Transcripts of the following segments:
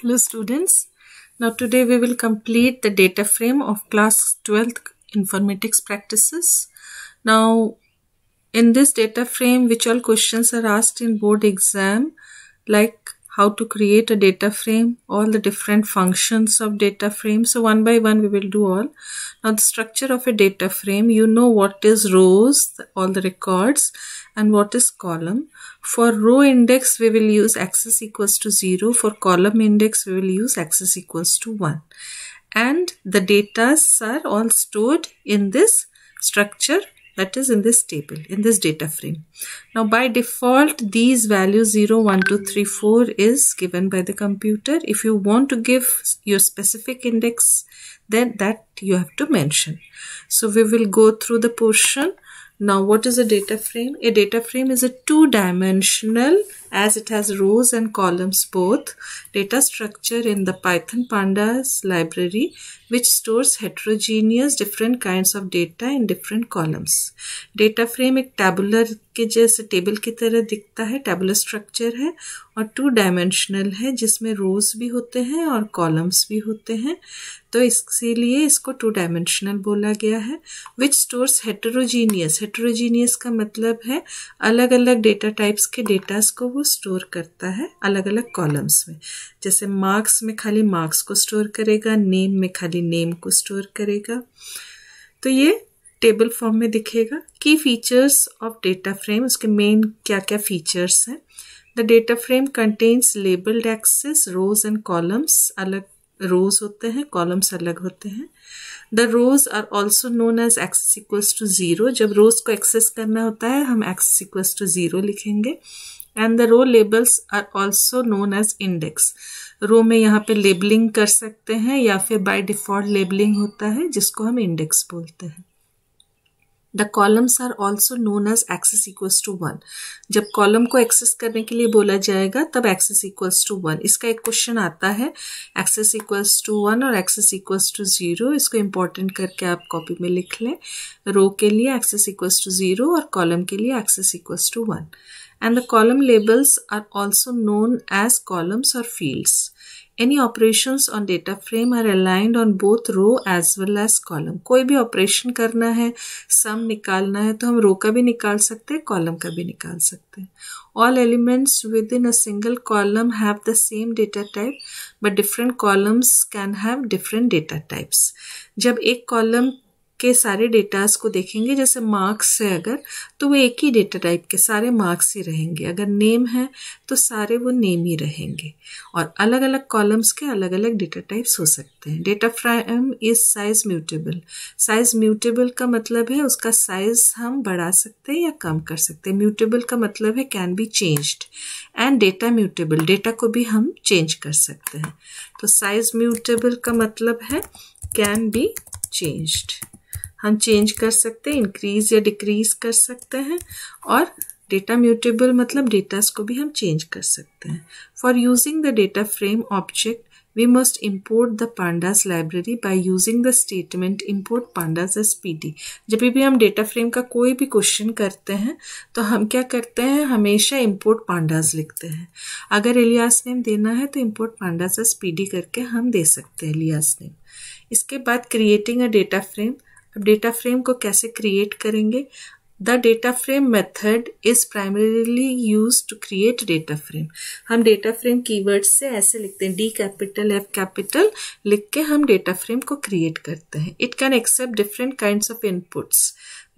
Hello students. Now today we will complete the data frame of class 12th informatics practices. Now in this data frame which all questions are asked in board exam like how to create a data frame, all the different functions of data frame. So one by one we will do all. Now the structure of a data frame, you know what is rows, all the records and what is column. For row index we will use axis equals to 0. For column index we will use axis equals to 1. And the data are all stored in this structure that is in this table, in this data frame. Now by default, these values 0, 1, 2, 3, 4 is given by the computer. If you want to give your specific index, then that you have to mention. So we will go through the portion. Now what is a data frame? A data frame is a two-dimensional as it has rows and columns both data structure in the Python pandas library which stores heterogeneous different kinds of data in different columns. Data frame ek tabular ke jaise table ki tarah dikhta hai tabular structure hai aur two dimensional hai jisme rows bhi hote hain aur columns bhi hote hain to iske liye isko two dimensional bola gaya hai which stores heterogeneous heterogeneous ka matlab hai alag alag data types ke datas ko वो store करता है अलग अलग columns में जैसे marks में खाली marks को स्टोर करेगा नेम में खाली नेम को स्टोर करेगा तो ये टेबल फॉर्म में दिखेगा की फीचर्स ऑफ डेटा फ्रेम उसके मेन क्या क्या फीचर्स हैं the data frame contains labelled axes rows and columns अलग रोज होते हैं कॉलम्स अलग होते हैं the rows are also known as axis equals to zero जब रोज को एक्सेस करना होता है हम एक्सेस इक्वल्स टू ज़ीरो लिखेंगे and the row labels are also known as index row में यहाँ पे लेबलिंग कर सकते हैं या फिर बाय डिफॉल्ट लेबलिंग होता है जिसको हम इंडेक्स बोलते हैं the columns are also known as axis equals to one जब कॉलम को एक्सेस करने के लिए बोला जाएगा तब एक्सेस इक्वल्स टू वन इसका एक क्वेश्चन आता है एक्सेस इक्वल्स टू वन और एक्सेस इक्वल्स टू जीरो इसको इम्पोर्टेंट करके आप कॉपी में लिख लें रो के लिए एक्सेस इक्वल्स टू जीरो और कॉलम के लिए axis equals to one and the column labels are also known as columns or fields. Any operations on data frame are aligned on both row as well as column. कोई भी operation करना है sum निकालना है तो हम row का भी निकाल सकते हैं column का भी निकाल सकते हैं All elements within a single column have the same data type, but different columns can have different data types. जब एक column के सारे डेटास को देखेंगे जैसे मार्क्स है अगर तो वो एक ही डेटा टाइप के सारे मार्क्स ही रहेंगे अगर नेम है तो सारे वो नेम ही रहेंगे और अलग अलग कॉलम्स के अलग अलग डेटा टाइप्स हो सकते हैं data frame is size mutable size mutable का मतलब है उसका साइज हम बढ़ा सकते हैं या कम कर सकते हैं म्यूटेबल का मतलब है can be changed and data mutable data को भी हम चेंज कर सकते हैं तो साइज म्यूटेबल का मतलब है कैन बी चेंज्ड हम चेंज कर सकते हैं इंक्रीज या डिक्रीज कर सकते हैं और डेटा म्यूटेबल मतलब डेटास को भी हम चेंज कर सकते हैं for using the data frame object we must import the pandas library by using the statement import import as P D जब भी हम डेटा फ्रेम का कोई भी क्वेश्चन करते हैं तो हम क्या करते हैं हमेशा इम्पोर्ट pandas लिखते हैं अगर एलियास नेम देना है तो import pandas as P d करके हम दे सकते हैं एलियास नेम इसके बाद क्रिएटिंग अ डेटा फ्रेम अब डेटा फ्रेम को कैसे क्रिएट करेंगे the data frame method is primarily use to create data frame हम डेटा फ्रेम कीवर्ड से ऐसे लिखते हैं डी कैपिटल एफ कैपिटल लिख के हम डेटा फ्रेम को क्रिएट करते हैं it can accept different kind of inputs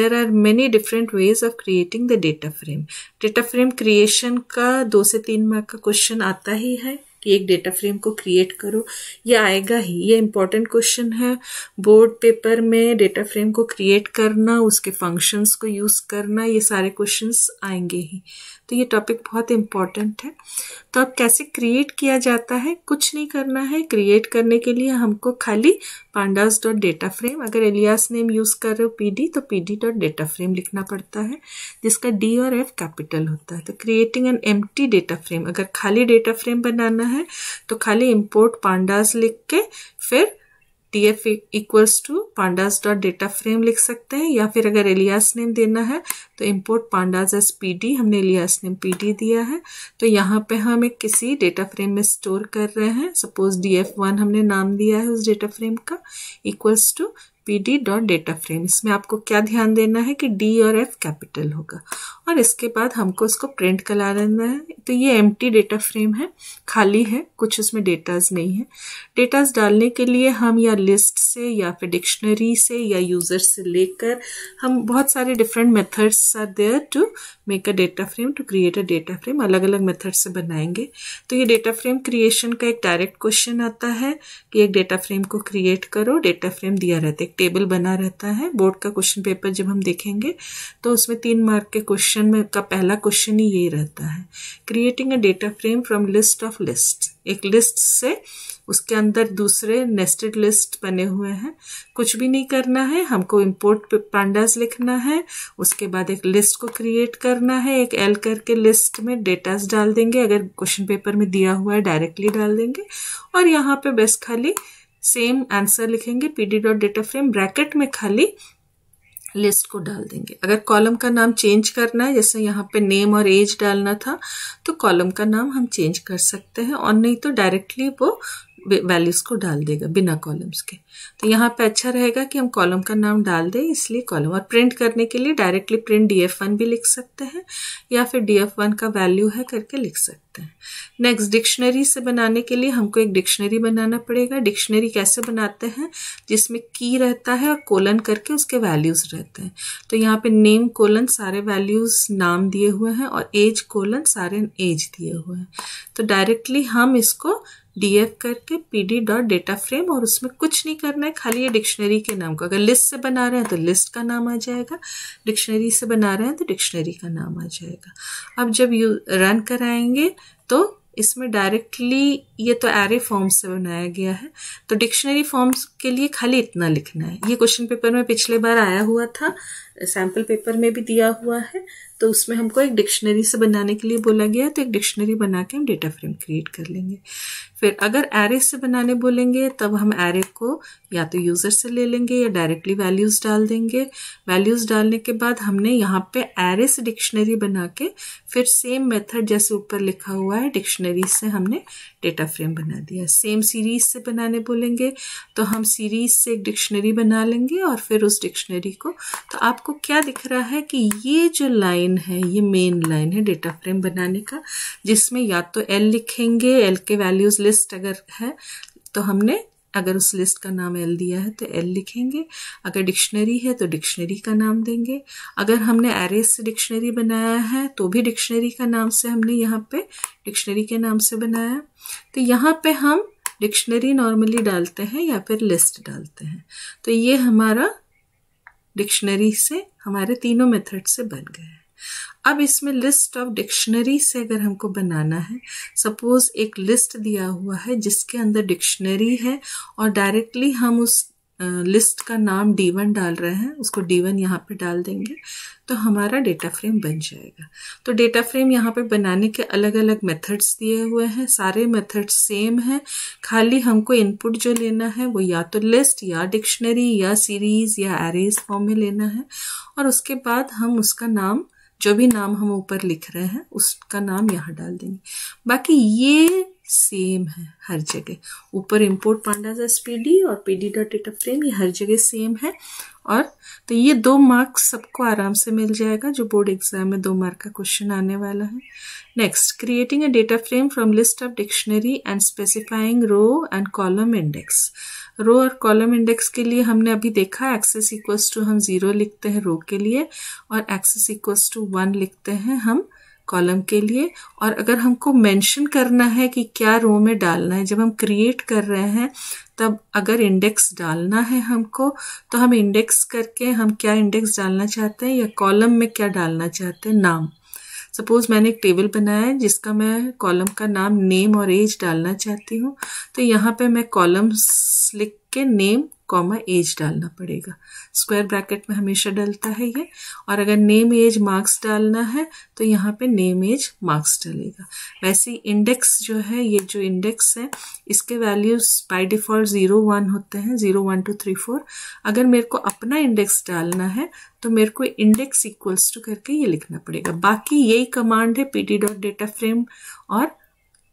there are many different ways of creating the data frame data frame creation का दो से तीन मार्क का क्वेश्चन आता ही है कि एक डेटा फ्रेम को क्रिएट करो ये आएगा ही ये इम्पॉर्टेंट क्वेश्चन है बोर्ड पेपर में डेटा फ्रेम को क्रिएट करना उसके फंक्शंस को यूज़ करना ये सारे क्वेश्चंस आएंगे ही तो ये टॉपिक बहुत इम्पॉर्टेंट है तो अब कैसे क्रिएट किया जाता है कुछ नहीं करना है क्रिएट करने के लिए हमको खाली पांडास डॉट डेटा फ्रेम अगर एलियास नेम यूज़ कर रहे हो पीडी तो पीडी डॉट डेटा फ्रेम लिखना पड़ता है जिसका डी और एफ कैपिटल होता है तो क्रिएटिंग एन एम डेटा फ्रेम अगर खाली डेटा फ्रेम बनाना है तो खाली इम्पोर्ट पांडास लिख के फिर d f equals to pandas dot data frame लिख सकते हैं या फिर अगर एलियास नेम देना है तो import pandas as P d हमने एलियास नेम पी डी दिया है तो यहाँ पे हम एक किसी डेटा फ्रेम में स्टोर कर रहे हैं सपोज डी एफ वन हमने नाम दिया है उस डेटा फ्रेम का equals to p d dot data frame इसमें आपको क्या ध्यान देना है कि डी और एफ कैपिटल होगा और इसके बाद हमको इसको प्रिंट करा लेना है तो ये एम टी डेटा फ्रेम है खाली है कुछ उसमें डेटाज नहीं है डेटाज डालने के लिए हम या लिस्ट से या फिर डिक्शनरी से या यूज़र से लेकर हम बहुत सारे different methods are there to make a data frame to create a data frame అలగ అలగ్ మెథడ్స్ సే బనాయేంగే తో యే డేటా ఫ్రేమ్ క్రియేషన్ కా ఏక్ డైరెక్ట్ క్వశ్చన్ ఆతా హై కి ఏక్ డేటా ఫ్రేమ్ కో క్రియేట్ కరో డేటా ఫ్రేమ్ دیا రహతే హై టేబుల్ బన రహతా హై బోర్డ్ కా క్వశ్చన్ పేపర్ జబ్ హం దేఖేంగే తో usme 3 మార్క్ కే క్వశ్చన్ మే కా పహలా క్వశ్చన్ హి యే రహతా హై creating a data frame from list of list ఏక్ లిస్ట్ సే उसके अंदर दूसरे नेस्टेड लिस्ट बने हुए हैं कुछ भी नहीं करना है हमको इम्पोर्ट पांडास लिखना है उसके बाद एक लिस्ट को क्रिएट करना है एक एल करके लिस्ट में डेटास डाल देंगे अगर क्वेश्चन पेपर में दिया हुआ है डायरेक्टली डाल देंगे और यहाँ पे बस खाली सेम आंसर लिखेंगे p d dot data frame bracket में खाली लिस्ट को डाल देंगे अगर कॉलम का नाम चेंज करना है जैसे यहाँ पे नेम और एज डालना था तो कॉलम का नाम हम चेंज कर सकते हैं और नहीं तो डायरेक्टली वो वैल्यूज को डाल देगा बिना कॉलम्स के तो यहाँ पे अच्छा रहेगा कि हम कॉलम का नाम डाल दें इसलिए कॉलम और प्रिंट करने के लिए directly print d f one भी लिख सकते हैं या फिर डी एफ वन का वैल्यू है करके लिख सकते हैं नेक्स्ट डिक्शनरी से बनाने के लिए हमको एक डिक्शनरी बनाना पड़ेगा डिक्शनरी कैसे बनाते हैं जिसमें की रहता है और कोलन करके उसके वैल्यूज़ रहते हैं तो यहाँ पे नेम कोलन सारे वैल्यूज़ नाम दिए हुए हैं और एज कोलन सारे एज दिए हुए हैं तो डायरेक्टली हम इसको डीएफ करके पीडी डॉट डेटा फ्रेम और उसमें कुछ नहीं करना है खाली ये डिक्शनरी के नाम को अगर लिस्ट से बना रहे हैं तो लिस्ट का नाम आ जाएगा डिक्शनरी से बना रहे हैं तो डिक्शनरी का नाम आ जाएगा अब जब यू रन कराएंगे तो इसमें डायरेक्टली ये तो एरे फॉर्म्स से बनाया गया है तो डिक्शनरी फॉर्म्स के लिए खाली इतना लिखना है ये क्वेश्चन पेपर में पिछले बार आया हुआ था सैम्पल पेपर में भी दिया हुआ है तो उसमें हमको एक डिक्शनरी से बनाने के लिए बोला गया तो एक डिक्शनरी बना के हम डेटा फ्रेम क्रिएट कर लेंगे फिर अगर एरे से बनाने बोलेंगे तब हम एरे को या तो यूज़र से ले लेंगे या डायरेक्टली वैल्यूज़ डाल देंगे वैल्यूज़ डालने के बाद हमने यहाँ पे एरे से डिक्शनरी बना के फिर सेम मेथड जैसे ऊपर लिखा हुआ है डिक्शनरी से हमने डेटा फ्रेम बना दिया सेम सीरीज से बनाने बोलेंगे तो हम सीरीज से एक डिक्शनरी बना लेंगे और फिर उस डिक्शनरी को तो आपको क्या दिख रहा है कि ये जो लाइन है ये मेन लाइन है डेटा फ्रेम बनाने का जिसमें या तो एल लिखेंगे एल के वैल्यूज़ लिस्ट अगर है तो हमने अगर उस लिस्ट का नाम एल दिया है तो एल लिखेंगे अगर डिक्शनरी है तो डिक्शनरी का नाम देंगे अगर हमने एरे से डिक्शनरी बनाया है तो भी डिक्शनरी का नाम से हमने यहाँ पे डिक्शनरी के नाम से बनाया तो यहाँ पे हम डिक्शनरी नॉर्मली डालते हैं या फिर लिस्ट डालते हैं तो ये हमारा डिक्शनरी से हमारे तीनों मेथड से बन गए हैं अब इसमें लिस्ट ऑफ डिक्शनरी से अगर हमको बनाना है सपोज एक लिस्ट दिया हुआ है जिसके अंदर डिक्शनरी है और डायरेक्टली हम उस लिस्ट का नाम D1 डाल रहे हैं उसको D1 वन यहाँ पर डाल देंगे तो हमारा डेटा फ्रेम बन जाएगा तो डेटा फ्रेम यहाँ पर बनाने के अलग अलग मेथड्स दिए हुए हैं सारे मेथड्स सेम हैं खाली हमको इनपुट जो लेना है वो या तो लिस्ट या डिक्शनरी या सीरीज या एरेज फॉर्म में लेना है और उसके बाद हम उसका नाम जो भी नाम हम ऊपर लिख रहे हैं उसका नाम यहाँ डाल देंगे बाकी ये सेम है हर जगह ऊपर इम्पोर्ट पांडाज एस पी और p d dot data frame ये हर जगह सेम है और तो ये दो मार्क्स सबको आराम से मिल जाएगा जो बोर्ड एग्जाम में दो मार्क का क्वेश्चन आने वाला है next creating a data frame from list of dictionary and specifying row and column index row और कॉलम इंडेक्स के लिए हमने अभी देखा एक्सेस इक्वल्स टू हम जीरो लिखते हैं रो के लिए और एक्सेस इक्वल्स टू वन लिखते हैं हम कॉलम के लिए और अगर हमको मेंशन करना है कि क्या रो में डालना है जब हम क्रिएट कर रहे हैं तब अगर इंडेक्स डालना है हमको तो हम इंडेक्स करके हम क्या इंडेक्स डालना चाहते हैं या कॉलम में क्या डालना चाहते हैं नाम सपोज मैंने एक टेबल बनाया है जिसका मैं कॉलम का नाम नेम और एज डालना चाहती हूँ तो यहाँ पे मैं कॉलम्स लिख के नेम कॉमा एज डालना पड़ेगा स्क्वायर ब्रैकेट में हमेशा डलता है ये और अगर नेम एज मार्क्स डालना है तो यहाँ पे नेम एज मार्क्स डलेगा वैसे इंडेक्स जो है ये जो इंडेक्स है इसके values by default zero one होते हैं zero one two three four अगर मेरे को अपना इंडेक्स डालना है तो मेरे को इंडेक्स इक्वल्स टू करके ये लिखना पड़ेगा बाकी यही कमांड है p d dot data frame और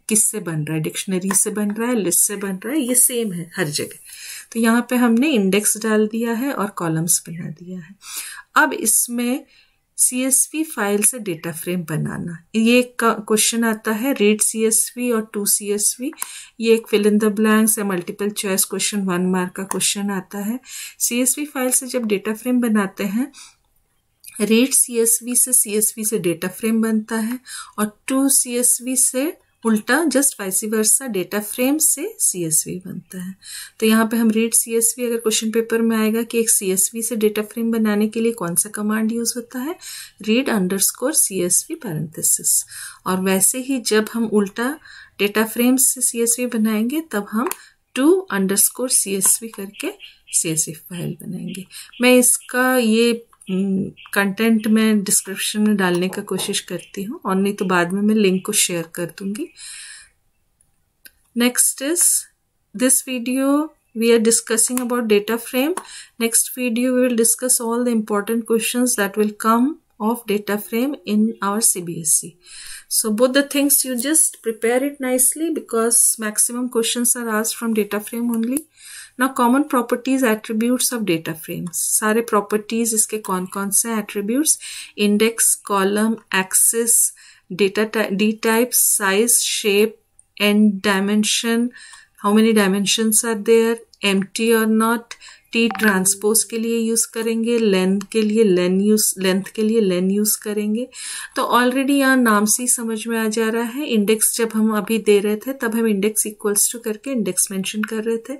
किससे बन रहा है डिक्शनरी से बन रहा है लिस्ट से बन रहा है ये सेम है हर जगह तो यहाँ पे हमने इंडेक्स डाल दिया है और कॉलम्स बना दिया है अब इसमें सी एस फाइल से डेटा फ्रेम बनाना ये एक क्वेश्चन आता है रीड सी एस वी और टू सी एस वी ये एक फिल इन द ब्लैंक्स या multiple choice question one mark का क्वेश्चन आता है सी एस पी फाइल से जब डेटा फ्रेम बनाते हैं रीड सी एस वी से सी एस पी से डेटा फ्रेम बनता है और टू सी एस वी से उल्टा just vice versa data frame से सीएसवी बनता है तो यहाँ पे हम रीड सीएसवी अगर क्वेश्चन पेपर में आएगा कि एक सीएसवी से डेटा फ्रेम बनाने के लिए कौन सा कमांड यूज होता है read underscore c s और वैसे ही जब हम उल्टा डेटा फ्रेम से सीएसवी बनाएंगे तब हम टू अंडर स्कोर करके सी फाइल बनाएंगे मैं इसका ये कंटेंट में डिस्क्रिप्शन में डालने का कोशिश करती हूँ और नहीं तो बाद में मैं लिंक को शेयर कर दूँगी next is this video we are discussing about data frame next video we will discuss all the important questions that will come of data frame in our CBSE so both the things you just prepare it nicely because maximum questions are asked from data frame only ना common properties attributes of data frames सारे properties इसके कौन कौन से attributes index column axes data d type size shape and dimension how many dimension are there empty और not T transpose के लिए use करेंगे लेंथ के लिए लेन यूज लेंथ के लिए लेन यूज़ करेंगे तो ऑलरेडी यहाँ नाम से ही समझ में आ जा रहा है इंडेक्स जब हम अभी दे रहे थे तब हम इंडेक्स इक्वल्स टू करके इंडेक्स मेंशन कर रहे थे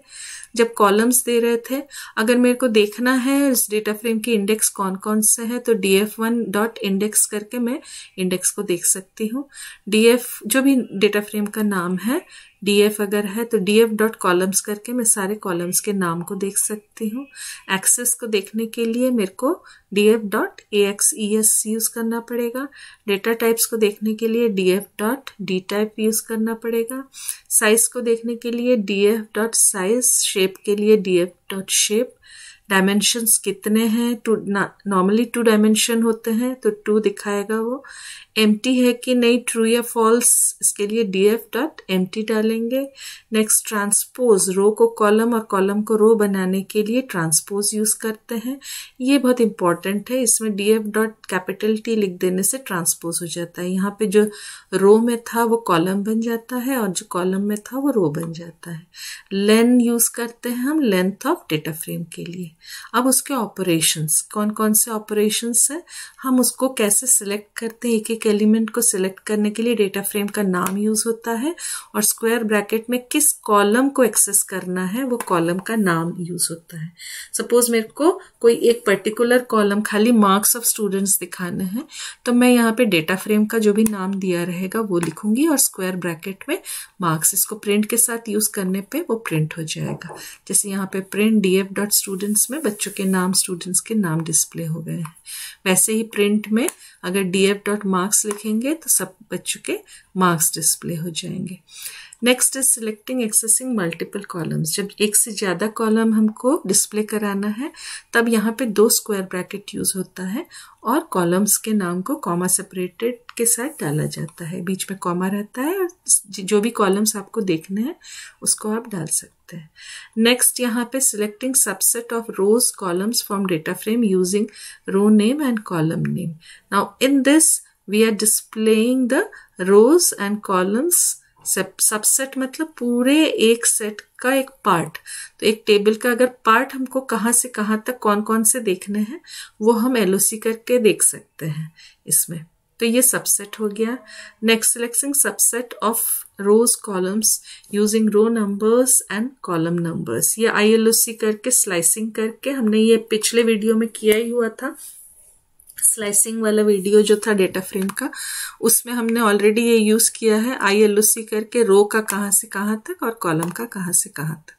जब कॉलम्स दे रहे थे अगर मेरे को देखना है इस डेटा फ्रेम के इंडेक्स कौन कौन से है तो d f one dot index करके मैं इंडेक्स को देख सकती हूँ डी एफ जो भी डेटा फ्रेम का नाम है डी एफ अगर है तो डी एफ डॉट कॉलम्स करके मैं सारे कॉलम्स के नाम को देख सकती सकती हूँ एक्सेस को देखने के लिए मेरे को d f dot a x e s use करना पड़ेगा डेटा टाइप्स को देखने के लिए d f dot d type use करना पड़ेगा साइज को देखने के लिए d f dot size shape के लिए d f dot shape dimensions कितने हैं टू नॉर्मली टू डायमेंशन होते हैं तो टू दिखाएगा वो एम है कि नहीं ट्रू या फॉल्स इसके लिए डी एफ डॉट एम डालेंगे नेक्स्ट ट्रांसपोज रो को कॉलम और कॉलम को रो बनाने के लिए ट्रांसपोज यूज करते हैं ये बहुत इंपॉर्टेंट है इसमें d f dot capital T लिख देने से ट्रांसपोज हो जाता है यहाँ पे जो रो में था वो कॉलम बन जाता है और जो कॉलम में था वो रो बन जाता है लेन यूज करते हैं हम लेंथ ऑफ डेटा फ्रेम के लिए अब उसके ऑपरेशंस कौन कौन से ऑपरेशंस हैं हम उसको कैसे सिलेक्ट करते हैं एक एक एलिमेंट को सिलेक्ट करने के लिए डेटा फ्रेम का नाम यूज़ होता है और स्क्वायर ब्रैकेट में किस कॉलम को एक्सेस करना है वो कॉलम का नाम यूज़ होता है सपोज मेरे को कोई एक पर्टिकुलर कॉलम खाली मार्क्स ऑफ स्टूडेंट्स दिखाने हैं तो मैं यहाँ पे डेटा फ्रेम का जो भी नाम दिया रहेगा वो लिखूंगी और स्क्वायर ब्रैकेट में मार्क्स इसको प्रिंट के साथ यूज़ करने पे वो प्रिंट हो जाएगा जैसे यहाँ पे print d f dot students में बच्चों के नाम स्टूडेंट्स के नाम डिस्प्ले हो गए हैं वैसे ही प्रिंट में अगर डी एफ डॉट मार्क्स लिखेंगे तो सब बच्चों के मार्क्स डिस्प्ले हो जाएंगे next is selecting accessing multiple columns जब एक से ज़्यादा कॉलम हमको डिस्प्ले कराना है तब यहाँ पे दो स्क्वायर ब्रैकेट यूज़ होता है और कॉलम्स के नाम को कॉमा सेपरेटेड के साथ डाला जाता है बीच में कॉमा रहता है और जो भी कॉलम्स आपको देखने हैं उसको आप डाल सकते हैं नेक्स्ट यहाँ पे selecting subset of rows columns from data frame using row name and column name now in this we are displaying the rows and columns subset मतलब पूरे एक सेट का एक पार्ट तो एक टेबल का अगर पार्ट हमको कहाँ से कहाँ तक कौन कौन से देखने हैं वो हम एल करके देख सकते हैं इसमें तो ये सबसेट हो गया next selection subset of rows columns using row numbers and column numbers ये आई करके स्लाइसिंग करके हमने ये पिछले वीडियो में किया ही हुआ था स्लाइसिंग वाला वीडियो जो था डेटा फ्रेम का उसमें हमने ऑलरेडी ये यूज़ किया है आई एल करके रो का कहाँ से कहाँ तक और कॉलम का कहाँ से कहाँ तक